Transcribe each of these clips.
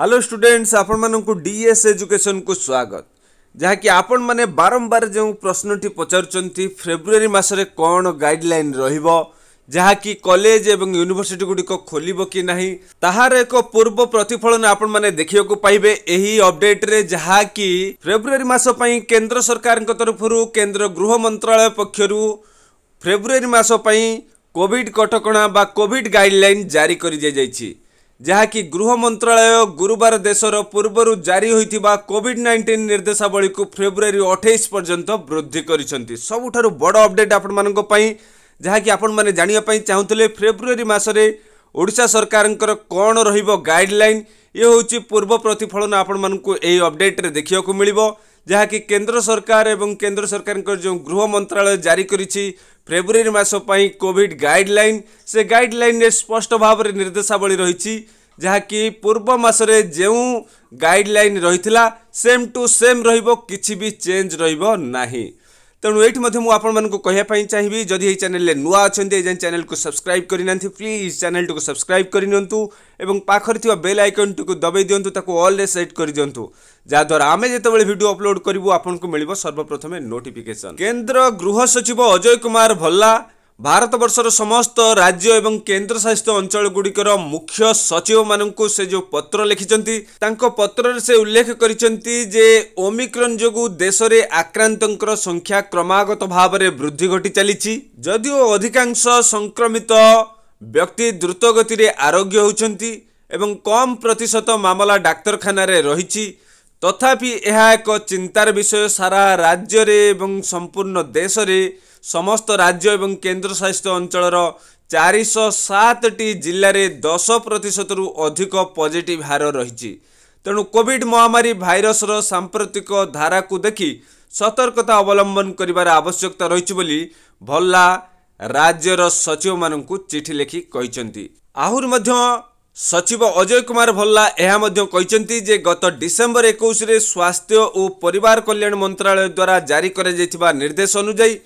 hello students ଆପଣମାନଙ୍କୁ D S ଏଜୁକେସନକୁ ସ୍ୱାଗତ ଯାହାକି ଆପଣମାନେ ବାରମ୍ବାର ଯେଉଁ ପ୍ରଶ୍ନଟି ପଚାରୁଛନ୍ତି ଫେବୃଆରୀ ମାସରେ କ'ଣ ଗାଇଡ଼ଲାଇନ୍ ରହିବ ଯାହାକି କଲେଜ ଏବଂ ୟୁନିଭର୍ସିଟି ଗୁଡ଼ିକ ଖୋଲିବ କି ନାହିଁ ତାହାର ଏକ ପୂର୍ବ ପ୍ରତିଫଳନ ଆପଣମାନେ ଦେଖିବାକୁ ପାଇବେ ଏହି ଅପଡେଟ୍ରେ ଯାହାକି ଫେବୃଆରୀ ମାସ ପାଇଁ କେନ୍ଦ୍ର ସରକାରଙ୍କ ତରଫରୁ କେନ୍ଦ୍ର ଗୃହ ମନ୍ତ୍ରାଳୟ ପକ୍ଷରୁ ଫେବୃଆରୀ ମାସ ପାଇଁ କୋଭିଡ୍ କଟକଣା ବା କୋଭିଡ୍ ଗାଇଡ଼ଲାଇନ୍ ଜାରି କରିଦିଆଯାଇଛି ᱡᱟᱦᱟᱸ ᱠᱤ ᱜૃહ ਮੰᱛᱨᱟᱞᱟᱭ ᱜᱩᱨᱩᱵᱟᱨ ᱫᱮᱥᱨᱚ ᱯᱩᱨᱵᱚᱨᱩ ᱡᱟᱨᱤ ᱦᱩᱭᱛᱤᱵᱟ ᱠᱚᱵᱤᱰ-19 ᱱᱤᱨᱫᱮᱥᱟᱵᱟᱰᱤ ᱠᱩ ᱯᱷᱮᱵᱨᱩᱟᱨᱤ 28 ᱯᱚᱨᱡᱚᱱᱛᱚ ᱵᱨᱩᱫᱷᱤ ᱠᱟᱹᱨᱤᱪᱷᱟᱱᱛᱤ ᱥᱚᱵᱩᱴᱷᱟᱨᱩ ᱵᱚᱰᱚ ᱟᱯᱰᱮᱴ ᱟᱯᱚᱱᱢᱟᱱᱠᱚ ᱯᱟᱭ ᱡᱟᱦᱟᱸ ᱠᱤ ᱟᱯᱚᱱᱢᱟᱱᱮ ᱡᱟᱰᱤᱭᱟ ᱯᱟᱭ ᱪᱟᱦᱩᱱᱛᱞᱮ ᱯᱷᱮᱵᱨᱩᱟᱨᱤ ᱢᱟᱥᱨᱮ ᱚᱰᱤᱥᱟ ᱥᱚᱨᱠᱟᱨ ᱠᱚᱨᱚ ᱠᱚᱱ ᱨᱟᱦᱤᱵᱚ ᱜᱟᱭᱤᱰ ଯାହାକି କେନ୍ଦ୍ର ସରକାର ଏବଂ କେନ୍ଦ୍ର ସରକାରଙ୍କ ଯେଉଁ ଗୃହ ମନ୍ତ୍ରାଳୟ ଜାରି କରିଛି ଫେବୃଆରୀ ମାସ ପାଇଁ କୋଭିଡ଼ ଗାଇଡ଼ଲାଇନ୍ ସେ ଗାଇଡ଼ଲାଇନ୍ରେ ସ୍ପଷ୍ଟ ଭାବରେ ନିର୍ଦ୍ଦେଶାବଳୀ ରହିଛି ଯାହାକି ପୂର୍ବ ମାସରେ ଯେଉଁ ଗାଇଡ଼ଲାଇନ୍ ରହିଥିଲା ସେମ୍ ଟୁ ସେମ୍ ରହିବ କିଛି ବି ଚେଞ୍ଜ ରହିବ ନାହିଁ ତେଣୁ ଏଇଠି ମଧ୍ୟ ମୁଁ ଆପଣମାନଙ୍କୁ କହିବା ପାଇଁ ଚାହିଁବି ଯଦି ଏହି ଚ୍ୟାନେଲରେ ନୂଆ ଅଛନ୍ତି ଏଯାଏଁ ଚ୍ୟାନେଲକୁ ସବସ୍କ୍ରାଇବ୍ କରିନାହାନ୍ତି ପ୍ଲିଜ୍ ଚ୍ୟାନେଲଟିକୁ ସବସ୍କ୍ରାଇବ୍ କରିନିଅନ୍ତୁ ଏବଂ ପାଖରେ ଥିବା ବେଲ୍ ଆଇକନ୍ଟିକୁ ଦବାଇ ଦିଅନ୍ତୁ ତାକୁ ଅଲ୍ରେ ସେଟ୍ କରିଦିଅନ୍ତୁ ଯାହାଦ୍ୱାରା ଆମେ ଯେତେବେଳେ ଭିଡ଼ିଓ ଅପଲୋଡ଼ କରିବୁ ଆପଣଙ୍କୁ ମିଳିବ ସର୍ବପ୍ରଥମେ ନୋଟିଫିକେସନ୍ କେନ୍ଦ୍ର ଗୃହ ସଚିବ ଅଜୟ କୁମାର ଭଲ୍ଲା ଭାରତବର୍ଷର ସମସ୍ତ ରାଜ୍ୟ ଏବଂ କେନ୍ଦ୍ରଶାସିତ ଅଞ୍ଚଳଗୁଡ଼ିକର ମୁଖ୍ୟ ସଚିବମାନଙ୍କୁ ସେ ଯେଉଁ ପତ୍ର ଲେଖିଛନ୍ତି ତାଙ୍କ ପତ୍ରରେ ସେ ଉଲ୍ଲେଖ କରିଛନ୍ତି ଯେ ଓମିକ୍ରନ୍ ଯୋଗୁଁ ଦେଶରେ ଆକ୍ରାନ୍ତଙ୍କର ସଂଖ୍ୟା କ୍ରମାଗତ ଭାବରେ ବୃଦ୍ଧି ଘଟି ଚାଲିଛି ଯଦିଓ ଅଧିକାଂଶ ସଂକ୍ରମିତ ବ୍ୟକ୍ତି ଦ୍ରୁତଗତିରେ ଆରୋଗ୍ୟ ହେଉଛନ୍ତି ଏବଂ କମ୍ ପ୍ରତିଶତ ମାମଲା ଡାକ୍ତରଖାନାରେ ରହିଛି ତଥାପି ଏହା ଏକ ଚିନ୍ତାର ବିଷୟ ସାରା ରାଜ୍ୟରେ ଏବଂ ସମ୍ପୂର୍ଣ୍ଣ ଦେଶରେ ସମସ୍ତ ରାଜ୍ୟ ଏବଂ କେନ୍ଦ୍ରଶାସିତ ଅଞ୍ଚଳର ଚାରିଶହ ସାତଟି ଜିଲ୍ଲାରେ ଦଶ ପ୍ରତିଶତରୁ ଅଧିକ ପଜିଟିଭ୍ ହାର ରହିଛି ତେଣୁ କୋଭିଡ୍ ମହାମାରୀ ଭାଇରସର ସାମ୍ପ୍ରତିକ ଧାରାକୁ ଦେଖି ସତର୍କତା ଅବଲମ୍ବନ କରିବାର ଆବଶ୍ୟକତା ରହିଛି ବୋଲି ଭଲ୍ଲା ରାଜ୍ୟର ସଚିବମାନଙ୍କୁ ଚିଠି ଲେଖି କହିଛନ୍ତି ଆହୁରି ମଧ୍ୟ ସଚିବ ଅଜୟ କୁମାର ଭଲ୍ଲା ଏହା ମଧ୍ୟ କହିଛନ୍ତି ଯେ ଗତ ଡିସେମ୍ବର ଏକୋଇଶରେ ସ୍ୱାସ୍ଥ୍ୟ ଓ ପରିବାର କଲ୍ୟାଣ ମନ୍ତ୍ରାଳୟ ଦ୍ୱାରା ଜାରି କରାଯାଇଥିବା ନିର୍ଦ୍ଦେଶ ଅନୁଯାୟୀ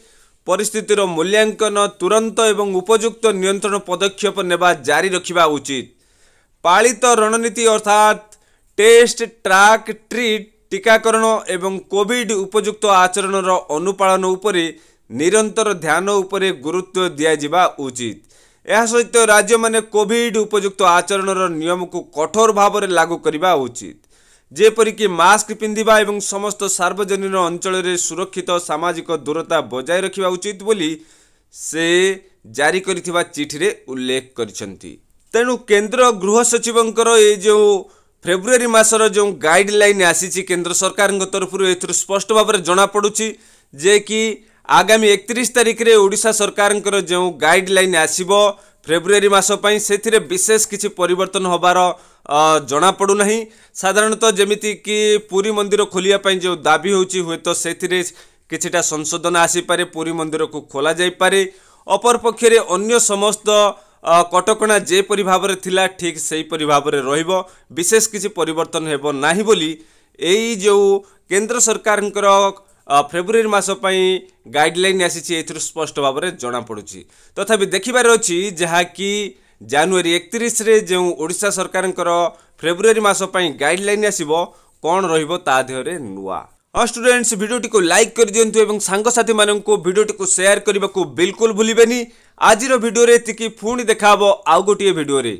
ପରିସ୍ଥିତିର ମୂଲ୍ୟାଙ୍କନ ତୁରନ୍ତ ଏବଂ ଉପଯୁକ୍ତ ନିୟନ୍ତ୍ରଣ ପଦକ୍ଷେପ ନେବା ଜାରି ରଖିବା ଉଚିତ ପାଳିତ ରଣନୀତି ଅର୍ଥାତ୍ ଟେଷ୍ଟ ଟ୍ରାକ୍ ଟ୍ରିଟ୍ ଟିକାକରଣ ଏବଂ କୋଭିଡ଼ ଉପଯୁକ୍ତ ଆଚରଣର ଅନୁପାଳନ ଉପରେ ନିରନ୍ତର ଧ୍ୟାନ ଉପରେ ଗୁରୁତ୍ୱ ଦିଆଯିବା ଉଚିତ ଏହା ସହିତ ରାଜ୍ୟମାନେ କୋଭିଡ୍ ଉପଯୁକ୍ତ ଆଚରଣର ନିୟମକୁ କଠୋର ଭାବରେ ଲାଗୁ କରିବା ଉଚିତ ଯେପରିକି ମାସ୍କ ପିନ୍ଧିବା ଏବଂ ସମସ୍ତ ସାର୍ବଜନୀନ ଅଞ୍ଚଳରେ ସୁରକ୍ଷିତ ସାମାଜିକ ଦୂରତା ବଜାୟ ରଖିବା ଉଚିତ ବୋଲି ସେ ଜାରି କରିଥିବା ଚିଠିରେ ଉଲ୍ଲେଖ କରିଛନ୍ତି ତେଣୁ କେନ୍ଦ୍ର ଗୃହ ସଚିବଙ୍କର ଏ ଯେଉଁ ଫେବୃଆରୀ ମାସର ଯେଉଁ ଗାଇଡ଼ଲାଇନ୍ ଆସିଛି କେନ୍ଦ୍ର ସରକାରଙ୍କ ତରଫରୁ ଏଥିରୁ ସ୍ପଷ୍ଟ ଭାବରେ ଜଣାପଡ଼ୁଛି ଯେ କି ଆଗାମୀ ଏକତିରିଶ ତାରିଖରେ ଓଡ଼ିଶା ସରକାରଙ୍କର ଯେଉଁ ଗାଇଡ଼ଲାଇନ୍ ଆସିବ ଫେବୃଆରୀ ମାସ ପାଇଁ ସେଥିରେ ବିଶେଷ କିଛି ପରିବର୍ତ୍ତନ ହେବାର ଜଣାପଡ଼ୁନାହିଁ ସାଧାରଣତଃ ଯେମିତିକି ପୁରୀ ମନ୍ଦିର ଖୋଲିବା ପାଇଁ ଯେଉଁ ଦାବି ହେଉଛି ହୁଏତ ସେଥିରେ କିଛିଟା ସଂଶୋଧନ ଆସିପାରେ ପୁରୀ ମନ୍ଦିରକୁ ଖୋଲାଯାଇପାରେ ଅପରପକ୍ଷରେ ଅନ୍ୟ ସମସ୍ତ କଟକଣା ଯେପରି ଭାବରେ ଥିଲା ଠିକ୍ ସେହିପରି ଭାବରେ ରହିବ ବିଶେଷ କିଛି ପରିବର୍ତ୍ତନ ହେବ ନାହିଁ ବୋଲି ଏଇ ଯେଉଁ କେନ୍ଦ୍ର ସରକାରଙ୍କର ফেব্রুয়ারি মাস পাই গাইডলাইন আসিছে এথির স্পষ্ট ভাবে জনাপড়ুছি তথাপি দেখিবার অছি যাকি জানুয়ারি একতিরিশে যে ওড়শা সরকারঙ্কর ফেব্রুয়ারি মাস পাই গাইডলাইন আসব কণ রহব তা দেহরে নূয়া ହଁ ଷ୍ଟୁଡେଣ୍ଟସ୍ ଭିଡ଼ିଓଟିକୁ ଲାଇକ୍ କରିଦିଅନ୍ତୁ ଏବଂ ସାଙ୍ଗସାଥିମାନଙ୍କୁ ଭିଡ଼ିଓଟିକୁ ସେୟାର କରିବାକୁ ବିଲକୁଲ ଭୁଲିବେନି ଆଜିର ଭିଡ଼ିଓରେ ଏତିକି ପୁଣି ଦେଖାହେବ ଆଉ ଗୋଟିଏ ଭିଡ଼ିଓରେ